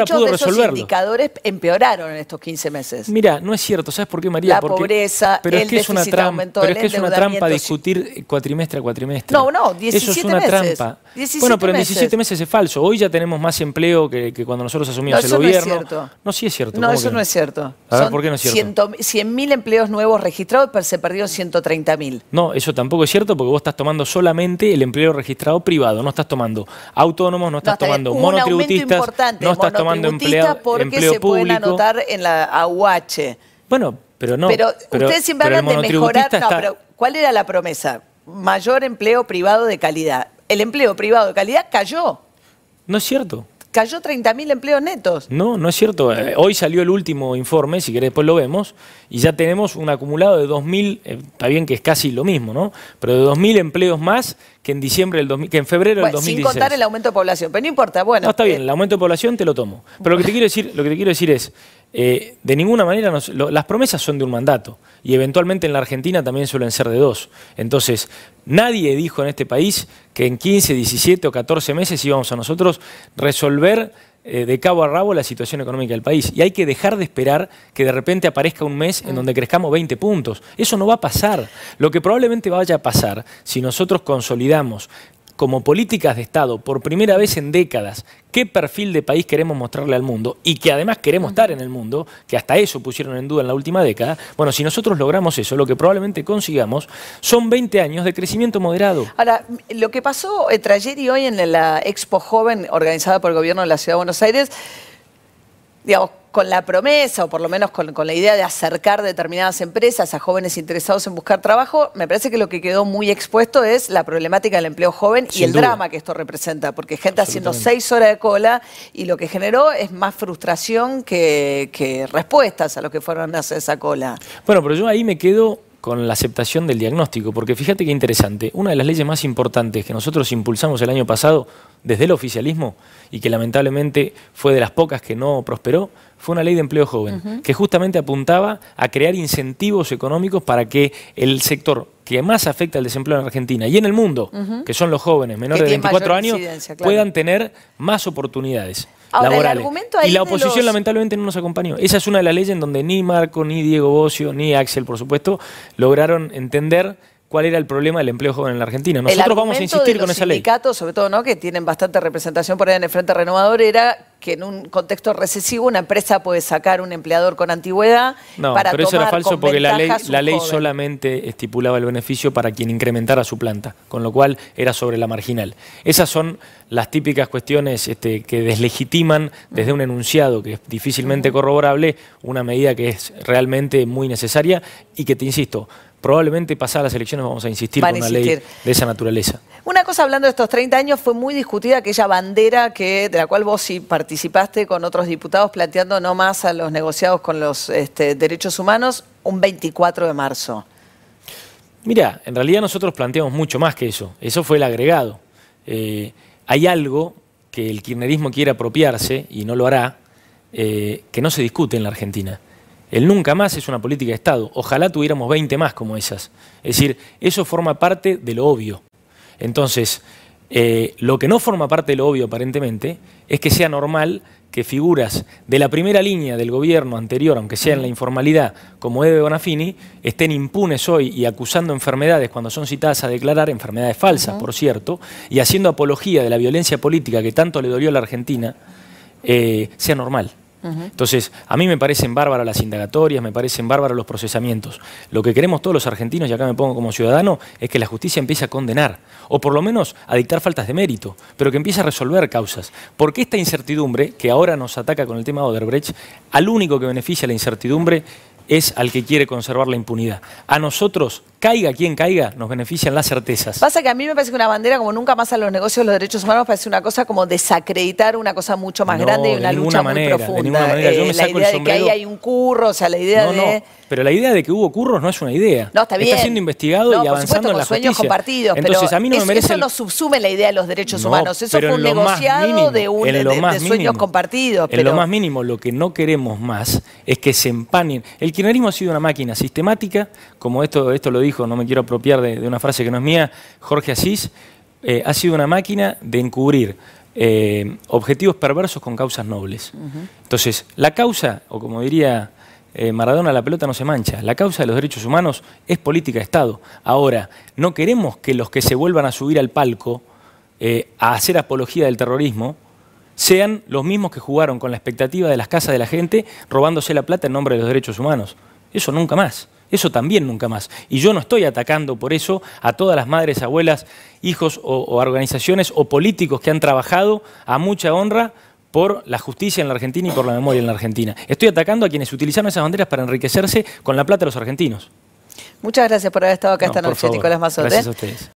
Ahora pudo indicadores empeoraron en estos 15 meses. Mira, no es cierto. ¿Sabes por qué, María? La pobreza, el es que es una trampa, Pero es que es una trampa discutir cuatrimestre a cuatrimestre. No, no, 17 Eso es una trampa. bueno, pero en 17 meses. es falso. Hoy ya tenemos más empleo que, cuando nosotros asumimos el gobierno. No, es no, sí es cierto. No, eso no es cierto. A ¿por qué no es cierto? 100.000 empleos nuevos registrados, pero se perdieron 130.000. No, eso tampoco es cierto porque vos estás tomando solamente el empleo registrado privado. No estás tomando autónomos, no estás tomando monotributistas, no estás tomando tomando empleo, porque se pueden anotar en la AUH. Bueno, pero no. Pero, ustedes siempre pero hablan de mejorar. No, pero ¿cuál era la promesa? Mayor empleo privado de calidad. El empleo privado de calidad cayó. No es cierto cayó 30.000 empleos netos. No, no es cierto. Eh, hoy salió el último informe, si querés después lo vemos, y ya tenemos un acumulado de 2.000, eh, está bien que es casi lo mismo, ¿no? Pero de 2.000 empleos más que en diciembre del que en febrero del 2016. Sin contar el aumento de población, pero no importa, bueno. No, está bien, eh. el aumento de población te lo tomo. Pero lo que te quiero decir, lo que te quiero decir es, eh, de ninguna manera, las promesas son de un mandato y eventualmente en la Argentina también suelen ser de dos. Entonces, nadie dijo en este país que en 15, 17 o 14 meses íbamos a nosotros resolver eh, de cabo a rabo la situación económica del país. Y hay que dejar de esperar que de repente aparezca un mes en mm. donde crezcamos 20 puntos. Eso no va a pasar. Lo que probablemente vaya a pasar si nosotros consolidamos como políticas de Estado, por primera vez en décadas, qué perfil de país queremos mostrarle al mundo y que además queremos estar en el mundo, que hasta eso pusieron en duda en la última década, bueno, si nosotros logramos eso, lo que probablemente consigamos son 20 años de crecimiento moderado. Ahora, lo que pasó entre eh, ayer y hoy en la Expo Joven organizada por el gobierno de la Ciudad de Buenos Aires, digamos, con la promesa, o por lo menos con, la idea de acercar determinadas empresas a jóvenes interesados en buscar trabajo, me parece que lo que quedó muy expuesto es la problemática del empleo joven y el drama que esto representa, porque gente haciendo seis horas de cola y lo que generó es más frustración que, que respuestas a los que fueron a hacer esa cola. Bueno, pero yo ahí me quedo con la aceptación del diagnóstico, porque fíjate qué interesante, una de las leyes más importantes que nosotros impulsamos el año pasado desde el oficialismo y que lamentablemente fue de las pocas que no prosperó, fue una ley de empleo joven, que justamente apuntaba a crear incentivos económicos para que el sector que más afecta al desempleo en Argentina y en el mundo, que son los jóvenes menores de 24 años, puedan tener más oportunidades y la oposición lamentablemente no nos acompañó. Esa es una de las leyes en donde ni Marco, ni Diego Bocio, ni Axel, por supuesto, lograron entender cuál era el problema del empleo joven en la Argentina. Nosotros vamos a insistir con esa ley. sindicatos, sobre todo, que tienen bastante representación por ahí en el Frente Renovador, era que en un contexto recesivo una empresa puede sacar un empleador con antigüedad no, pero eso era falso porque la ley, solamente estipulaba el beneficio para quien incrementara su planta, con lo cual era sobre la marginal. Esas son las típicas cuestiones este, que deslegitiman desde un enunciado que es difícilmente corroborable una medida que es realmente muy necesaria y que, te insisto, probablemente pasadas las elecciones vamos a insistir en con una ley de esa naturaleza. Una cosa hablando de estos 30 años, fue muy discutida aquella bandera que, de la cual vos sí participaste con otros diputados planteando no más a los negociados con los este, derechos humanos un 24 de marzo. Mira, en realidad nosotros planteamos mucho más que eso, eso fue el agregado. Eh, hay algo que el kirchnerismo quiere apropiarse y no lo hará, eh, que no se discute en la Argentina el nunca más es una política de Estado. Ojalá tuviéramos 20 más como esas. Es decir, eso forma parte de lo obvio. Entonces, eh, lo que no forma parte de lo obvio aparentemente es que sea normal que figuras de la primera línea del gobierno anterior, aunque sea en la informalidad, como Eve Bonafini, estén impunes hoy y acusando enfermedades cuando son citadas a declarar enfermedades falsas, por cierto, y haciendo apología de la violencia política que tanto le dolió a la Argentina, eh, sea normal. Entonces, a mí me parecen bárbaras las indagatorias, me parecen bárbaros los procesamientos. Lo que queremos todos los argentinos, y acá me pongo como ciudadano, es que la justicia empiece a condenar, o por lo menos a dictar faltas de mérito, pero que empiece a resolver causas. Porque esta incertidumbre, que ahora nos ataca con el tema de Oderbrecht, al único que beneficia la incertidumbre es al que quiere conservar la impunidad. A nosotros caiga quien caiga, nos benefician las certezas. Pasa que a mí me parece que una bandera, como nunca más a los negocios, los derechos humanos, parece una cosa como desacreditar una cosa mucho más grande y una lucha manera, muy profunda. De ninguna manera, yo eh, me saco la idea de que ahí hay un curro, o sea, la idea de. No, pero la idea de que hubo curros no es una idea. No, está bien. Está siendo investigado y avanzando en la sueños justicia. compartidos, Entonces, pero a mí no me eso no subsume la idea de los derechos humanos. Eso fue un negociado de, de, sueños compartidos. En pero... lo más mínimo, lo que no queremos más es que se empanen. El kirchnerismo ha sido una máquina sistemática, como esto, esto lo dijo no me quiero apropiar de, una frase que no es mía, Jorge Asís, eh, ha sido una máquina de encubrir eh, objetivos perversos con causas nobles. Entonces, la causa, o como diría eh, Maradona, la pelota no se mancha, la causa de los derechos humanos es política de Estado. Ahora, no queremos que los que se vuelvan a subir al palco a hacer apología del terrorismo, sean los mismos que jugaron con la expectativa de las casas de la gente robándose la plata en nombre de los derechos humanos. Eso nunca más. Eso también nunca más. Y yo no estoy atacando por eso a todas las madres, abuelas, hijos o, organizaciones o políticos que han trabajado a mucha honra por la justicia en la Argentina y por la memoria en la Argentina. Estoy atacando a quienes utilizaron esas banderas para enriquecerse con la plata de los argentinos. Muchas gracias por haber estado acá esta noche, Nicolás Mazote. ¿eh? Gracias a ustedes.